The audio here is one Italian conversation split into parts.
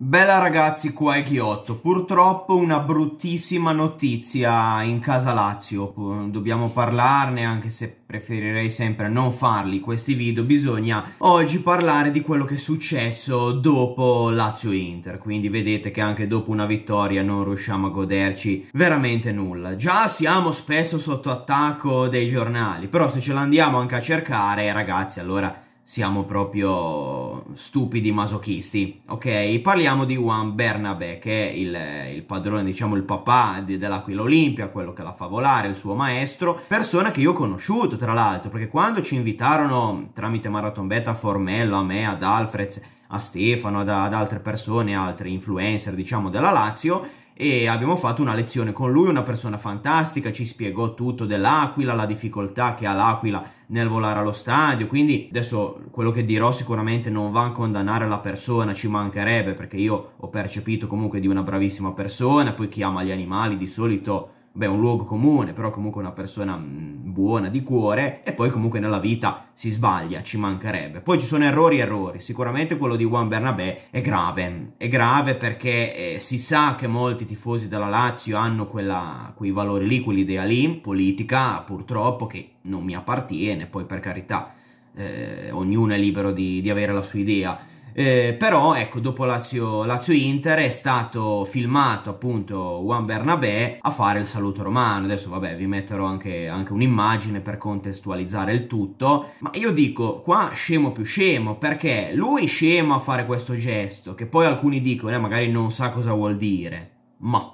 Bella ragazzi, qua è Ghiotto. Purtroppo una bruttissima notizia in casa Lazio. Dobbiamo parlarne, anche se preferirei sempre non farli questi video. Bisogna oggi parlare di quello che è successo dopo Lazio-Inter. Quindi vedete che anche dopo una vittoria non riusciamo a goderci veramente nulla. Già siamo spesso sotto attacco dei giornali, però se ce l'andiamo anche a cercare, ragazzi, allora siamo proprio stupidi masochisti, ok? Parliamo di Juan Bernabé, che è il, il padrone, diciamo il papà di, dell'Aquila Olimpia, quello che la fa volare, il suo maestro, persona che io ho conosciuto tra l'altro, perché quando ci invitarono tramite Marathon Beta a Formello, a me, ad Alfred, a Stefano, ad, ad altre persone, altri influencer, diciamo, della Lazio, e abbiamo fatto una lezione con lui, una persona fantastica, ci spiegò tutto dell'Aquila, la difficoltà che ha l'Aquila nel volare allo stadio, quindi adesso quello che dirò sicuramente non va a condannare la persona, ci mancherebbe perché io ho percepito comunque di una bravissima persona, poi chi ama gli animali di solito beh, un luogo comune, però comunque una persona mm, buona di cuore e poi comunque nella vita si sbaglia, ci mancherebbe. Poi ci sono errori, errori. Sicuramente quello di Juan Bernabé è grave, è grave perché eh, si sa che molti tifosi della Lazio hanno quella, quei valori lì, quell'idea lì, politica purtroppo che non mi appartiene, poi per carità, eh, ognuno è libero di, di avere la sua idea eh, però ecco dopo Lazio, Lazio, Inter è stato filmato appunto Juan Bernabé a fare il saluto romano adesso vabbè vi metterò anche, anche un'immagine per contestualizzare il tutto ma io dico qua scemo più scemo perché lui scemo a fare questo gesto che poi alcuni dicono eh, magari non sa cosa vuol dire ma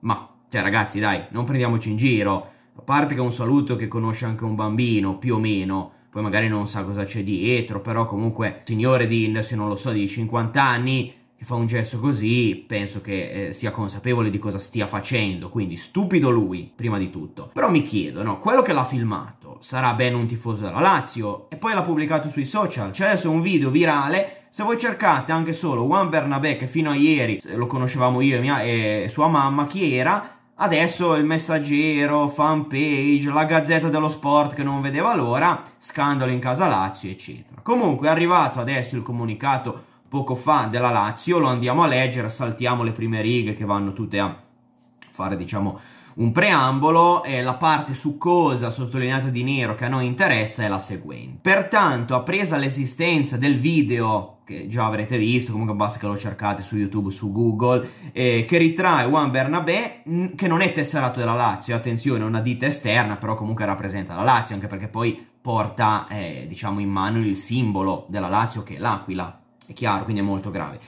ma cioè ragazzi dai non prendiamoci in giro a parte che è un saluto che conosce anche un bambino più o meno poi magari non sa cosa c'è dietro, però comunque signore di, adesso non lo so, di 50 anni che fa un gesto così, penso che eh, sia consapevole di cosa stia facendo, quindi stupido lui, prima di tutto. Però mi chiedo, no, quello che l'ha filmato sarà ben un tifoso della Lazio e poi l'ha pubblicato sui social, c'è adesso un video virale se voi cercate anche solo Juan Bernabé, che fino a ieri eh, lo conoscevamo io e, mia, e sua mamma, chi era, Adesso il messaggero, fanpage, la gazzetta dello sport che non vedeva l'ora, scandalo in casa Lazio, eccetera. Comunque è arrivato adesso il comunicato poco fa della Lazio, lo andiamo a leggere, saltiamo le prime righe che vanno tutte a fare, diciamo, un preambolo e la parte succosa sottolineata di nero che a noi interessa è la seguente. Pertanto, appresa l'esistenza del video che già avrete visto, comunque basta che lo cercate su YouTube, su Google, eh, che ritrae Juan Bernabé, che non è tesserato della Lazio, eh, attenzione, è una ditta esterna, però comunque rappresenta la Lazio, anche perché poi porta, eh, diciamo, in mano il simbolo della Lazio, che è l'aquila, è chiaro, quindi è molto grave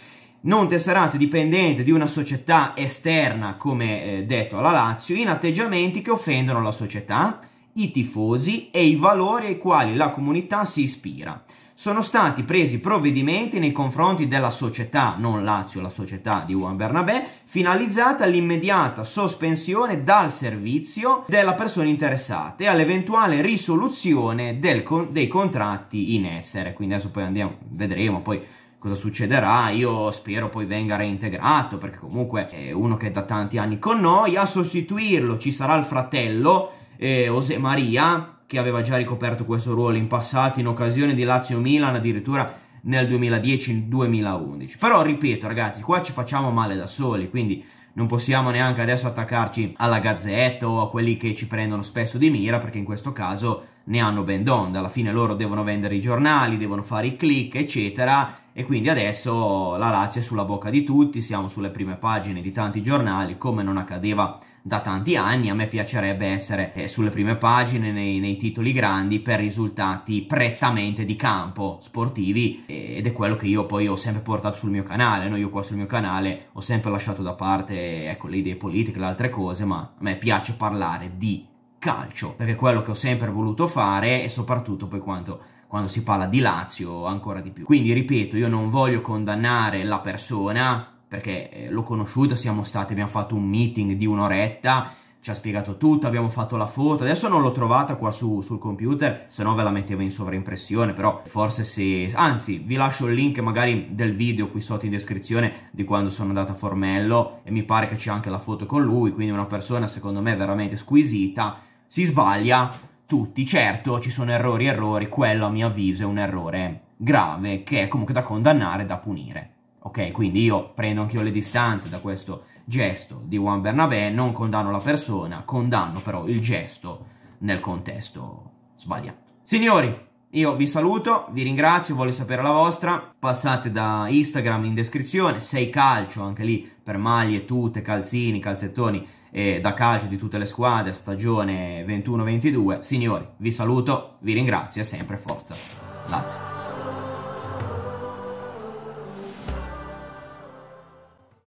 non tesserato dipendente di una società esterna, come eh, detto alla Lazio, in atteggiamenti che offendono la società, i tifosi e i valori ai quali la comunità si ispira. Sono stati presi provvedimenti nei confronti della società, non Lazio, la società di Juan Bernabé, finalizzata all'immediata sospensione dal servizio della persona interessata e all'eventuale risoluzione con dei contratti in essere. Quindi adesso poi andiamo, vedremo poi cosa succederà. Io spero poi venga reintegrato perché comunque è uno che è da tanti anni con noi. A sostituirlo ci sarà il fratello eh, José Maria che aveva già ricoperto questo ruolo in passato in occasione di Lazio-Milan addirittura nel 2010-2011. Però ripeto ragazzi, qua ci facciamo male da soli, quindi non possiamo neanche adesso attaccarci alla Gazzetta o a quelli che ci prendono spesso di mira perché in questo caso ne hanno ben d'onda, alla fine loro devono vendere i giornali, devono fare i click, eccetera, e quindi adesso la Lazio è sulla bocca di tutti, siamo sulle prime pagine di tanti giornali, come non accadeva da tanti anni, a me piacerebbe essere eh, sulle prime pagine, nei, nei, titoli grandi, per risultati prettamente di campo sportivi eh, ed è quello che io poi ho sempre portato sul mio canale, no? io qua sul mio canale ho sempre lasciato da parte ecco, le idee politiche, le altre cose, ma a me piace parlare di calcio, perché è quello che ho sempre voluto fare e soprattutto poi quanto quando si parla di Lazio ancora di più. Quindi ripeto, io non voglio condannare la persona perché eh, l'ho conosciuta, siamo stati, abbiamo fatto un meeting di un'oretta, ci ha spiegato tutto, abbiamo fatto la foto, adesso non l'ho trovata qua su, sul computer, se no ve la mettevo in sovraimpressione, però forse se... Anzi, vi lascio il link magari del video qui sotto in descrizione di quando sono andato a Formello e mi pare che c'è anche la foto con lui, quindi una persona secondo me veramente squisita, si sbaglia tutti, certo ci sono errori, errori, quello a mio avviso è un errore grave che è comunque da condannare, da punire. Ok, quindi io prendo anche io le distanze da questo gesto di Juan Bernabé, non condanno la persona, condanno però il gesto nel contesto sbagliato. Signori, io vi saluto, vi ringrazio, voglio sapere la vostra, passate da Instagram in descrizione, sei calcio anche lì per maglie, tute, calzini, calzettoni eh, da calcio di tutte le squadre, stagione 21-22. Signori, vi saluto, vi ringrazio e sempre forza Lazio.